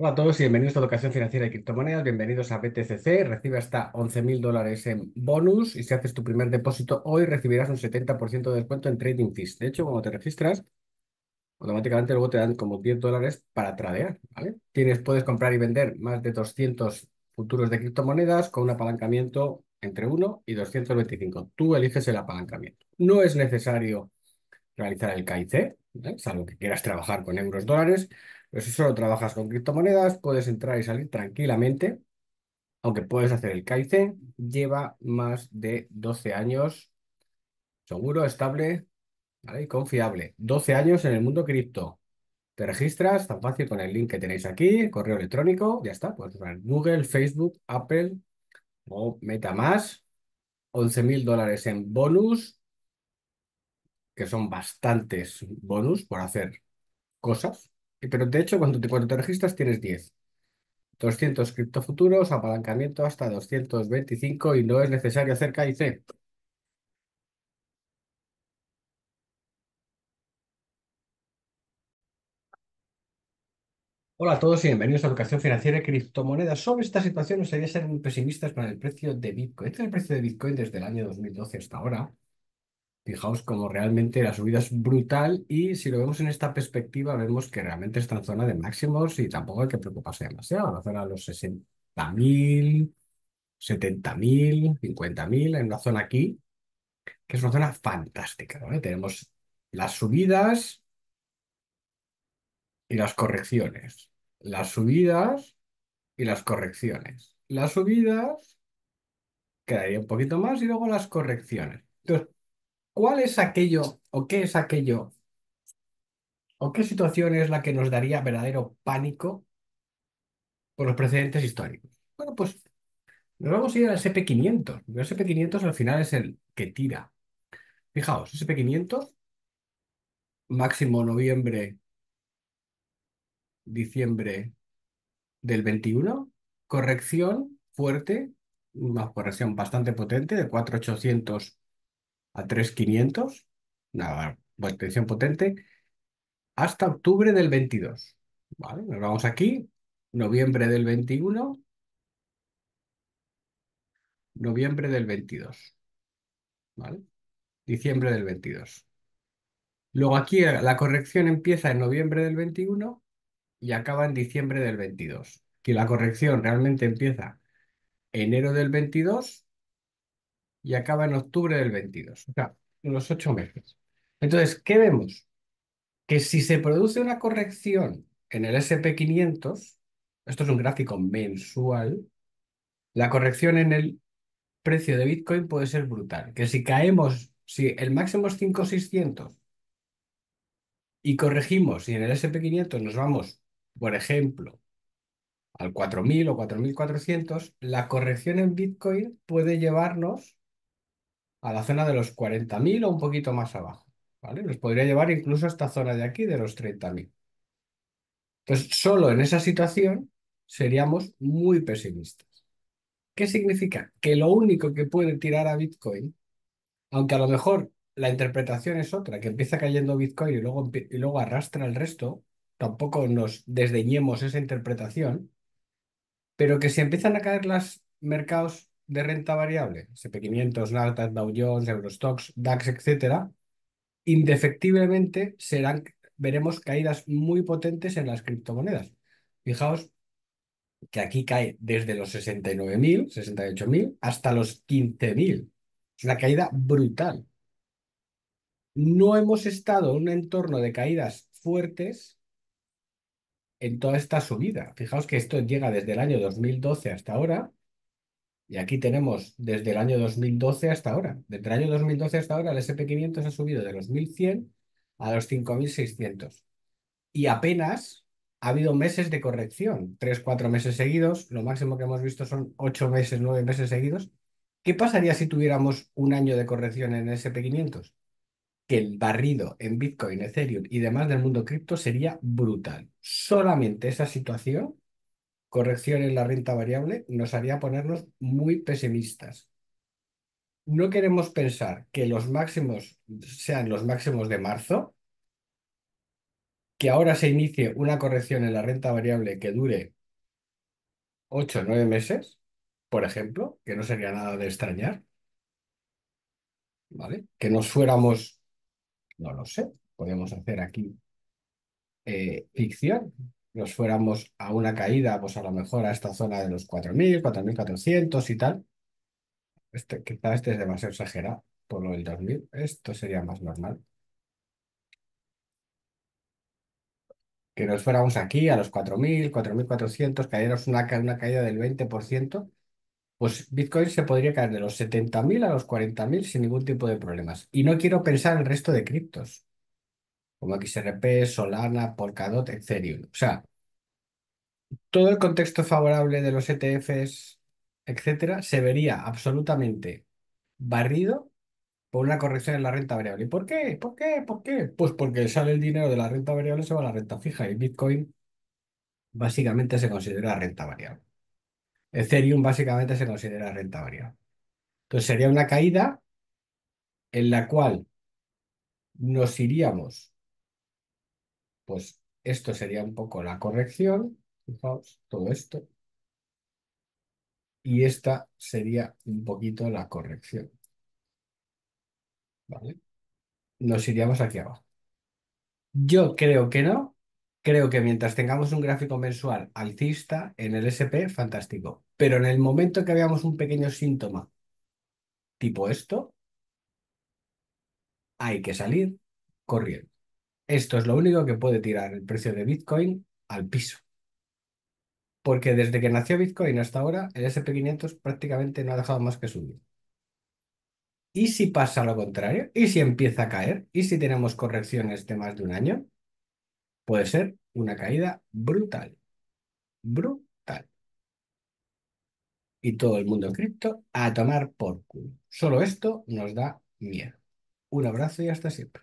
Hola a todos y bienvenidos a Educación Financiera de Criptomonedas. Bienvenidos a BTCC. Recibe hasta 11.000 dólares en bonus y si haces tu primer depósito hoy recibirás un 70% de descuento en trading fees. De hecho, cuando te registras, automáticamente luego te dan como 10 dólares para tradear. ¿vale? Tienes, puedes comprar y vender más de 200 futuros de criptomonedas con un apalancamiento entre 1 y 225. Tú eliges el apalancamiento. No es necesario realizar el KIC, salvo que quieras trabajar con euros dólares. Pero si solo trabajas con criptomonedas, puedes entrar y salir tranquilamente, aunque puedes hacer el Kaizen. Lleva más de 12 años, seguro, estable ¿vale? y confiable. 12 años en el mundo cripto. Te registras tan fácil con el link que tenéis aquí, correo electrónico, ya está. Puedes Google, Facebook, Apple o MetaMask. 11 mil dólares en bonus, que son bastantes bonus por hacer cosas. Pero de hecho, cuando te, cuando te registras tienes 10. 200 criptofuturos, apalancamiento hasta 225 y no es necesario hacer KIC. Hola a todos y bienvenidos a Educación Financiera y Criptomonedas. Sobre esta situación, nos haría ser pesimistas para el precio de Bitcoin. Este es el precio de Bitcoin desde el año 2012 hasta ahora. Fijaos como realmente la subida es brutal y si lo vemos en esta perspectiva vemos que realmente está en zona de máximos y tampoco hay que preocuparse demasiado. La zona de los 60.000, 70.000, 50.000, en una zona aquí que es una zona fantástica. Tenemos las subidas y las correcciones. Las subidas y las correcciones. Las subidas quedaría un poquito más y luego las correcciones. Entonces, ¿Cuál es aquello o qué es aquello o qué situación es la que nos daría verdadero pánico por los precedentes históricos? Bueno, pues nos vamos a ir al SP500. El SP500 al final es el que tira. Fijaos, SP500, máximo noviembre, diciembre del 21, corrección fuerte, una corrección bastante potente de 4,800 a 3.500, una tensión potente, hasta octubre del 22. ¿vale? Nos vamos aquí, noviembre del 21, noviembre del 22, ¿vale? diciembre del 22. Luego aquí la corrección empieza en noviembre del 21 y acaba en diciembre del 22. Que la corrección realmente empieza enero del 22 y acaba en octubre del 22, o sea, los ocho meses. Entonces, ¿qué vemos? Que si se produce una corrección en el SP500, esto es un gráfico mensual, la corrección en el precio de Bitcoin puede ser brutal. Que si caemos, si el máximo es 5,600 y corregimos y en el SP500 nos vamos, por ejemplo, al 4.000 o 4.400, la corrección en Bitcoin puede llevarnos a la zona de los 40.000 o un poquito más abajo. ¿vale? podría llevar incluso a esta zona de aquí de los 30.000. Entonces, solo en esa situación seríamos muy pesimistas. ¿Qué significa? Que lo único que puede tirar a Bitcoin, aunque a lo mejor la interpretación es otra, que empieza cayendo Bitcoin y luego, y luego arrastra el resto, tampoco nos desdeñemos esa interpretación, pero que si empiezan a caer los mercados de renta variable, SP500, Nasdaq, Dow Jones, Eurostox, DAX, etcétera, indefectiblemente serán, veremos caídas muy potentes en las criptomonedas. Fijaos que aquí cae desde los 69.000, 68.000 hasta los 15.000. Es una caída brutal. No hemos estado en un entorno de caídas fuertes en toda esta subida. Fijaos que esto llega desde el año 2012 hasta ahora y aquí tenemos desde el año 2012 hasta ahora. Desde el año 2012 hasta ahora el SP500 ha subido de los 1.100 a los 5.600. Y apenas ha habido meses de corrección, tres, cuatro meses seguidos, lo máximo que hemos visto son ocho meses, nueve meses seguidos. ¿Qué pasaría si tuviéramos un año de corrección en SP500? Que el barrido en Bitcoin, Ethereum y demás del mundo cripto sería brutal. Solamente esa situación corrección en la renta variable nos haría ponernos muy pesimistas. No queremos pensar que los máximos sean los máximos de marzo, que ahora se inicie una corrección en la renta variable que dure 8 o 9 meses, por ejemplo, que no sería nada de extrañar, ¿vale? Que nos fuéramos, no lo sé, podemos hacer aquí eh, ficción, nos fuéramos a una caída, pues a lo mejor a esta zona de los 4.000, 4.400 y tal. Este, este es demasiado exagerado por lo del 2.000. Esto sería más normal. Que nos fuéramos aquí a los 4.000, 4.400, cayeros una, una caída del 20%, pues Bitcoin se podría caer de los 70.000 a los 40.000 sin ningún tipo de problemas. Y no quiero pensar el resto de criptos como XRP, Solana, Polkadot, Ethereum. O sea, todo el contexto favorable de los ETFs, etcétera, se vería absolutamente barrido por una corrección en la renta variable. ¿Y por qué? ¿Por qué? ¿Por qué? Pues porque sale el dinero de la renta variable, se va a la renta fija y Bitcoin básicamente se considera renta variable. Ethereum básicamente se considera renta variable. Entonces sería una caída en la cual nos iríamos pues esto sería un poco la corrección, fijaos, todo esto. Y esta sería un poquito la corrección. ¿Vale? Nos iríamos aquí abajo. Yo creo que no. Creo que mientras tengamos un gráfico mensual alcista en el SP, fantástico. Pero en el momento que veamos un pequeño síntoma tipo esto, hay que salir corriendo. Esto es lo único que puede tirar el precio de Bitcoin al piso. Porque desde que nació Bitcoin hasta ahora, el SP500 prácticamente no ha dejado más que subir. ¿Y si pasa lo contrario? ¿Y si empieza a caer? ¿Y si tenemos correcciones de más de un año? Puede ser una caída brutal. Brutal. Y todo el mundo en cripto a tomar por culo. Solo esto nos da miedo. Un abrazo y hasta siempre.